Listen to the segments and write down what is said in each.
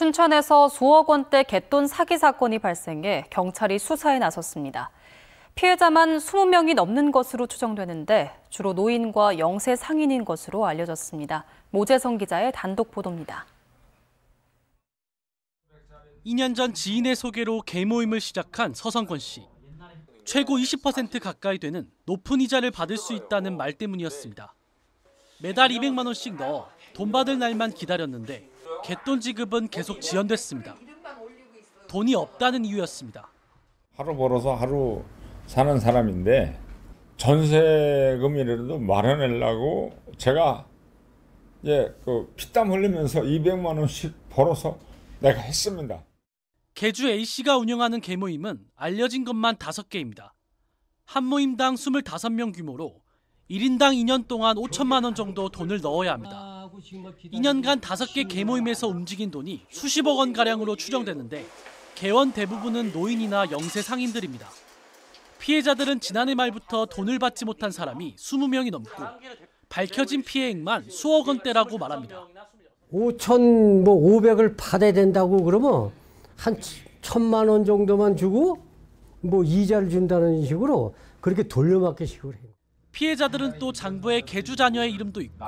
춘천에서 수억 원대 갯돈 사기 사건이 발생해 경찰이 수사에 나섰습니다. 피해자만 20명이 넘는 것으로 추정되는데 주로 노인과 영세 상인인 것으로 알려졌습니다. 모재성 기자의 단독 보도입니다. 2년 전 지인의 소개로 개모임을 시작한 서성권 씨. 최고 20% 가까이 되는 높은 이자를 받을 수 있다는 말 때문이었습니다. 매달 200만 원씩 넣어 돈 받을 날만 기다렸는데 갯돈 지급은 계속 지연됐습니다. 돈이 없다는 이유였습니다. 하루 벌어서 하루 사는 사람인데 전세금이라도 마련하려고 제가 예, 그 피땀 흘리면서 200만 원씩 벌어서 내가 했습니다. 개주 A씨가 운영하는 개모임은 알려진 것만 5개입니다. 한 모임당 25명 규모로 1인당 2년 동안 5천만 원 정도 돈을 넣어야 합니다. 2년간 5개 개모임에서 움직인 돈이 수십억 원가량으로 추정되는데 개원 대부분은 노인이나 영세 상인들입니다. 피해자들은 지난해 말부터 돈을 받지 못한 사람이 20명이 넘고 밝혀진 피해액만 수억 원대라고 말합니다. 5천 뭐 500을 받아야 된다고 그러면 한 천만 원 정도만 주고 뭐 이자를 준다는 식으로 그렇게 돌려막기 식으로 해요. 피해자들은 또 장부에 개주 자녀의 이름도 있고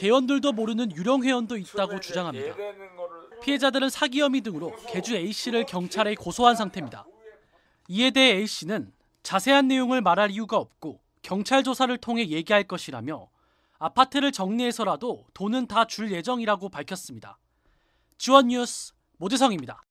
개원들도 모르는 유령 회원도 있다고 주장합니다. 피해자들은 사기 혐의 등으로 개주 A씨를 경찰에 고소한 상태입니다. 이에 대해 A씨는 자세한 내용을 말할 이유가 없고 경찰 조사를 통해 얘기할 것이라며 아파트를 정리해서라도 돈은 다 줄 예정이라고 밝혔습니다. 지원 뉴스 모재성입니다.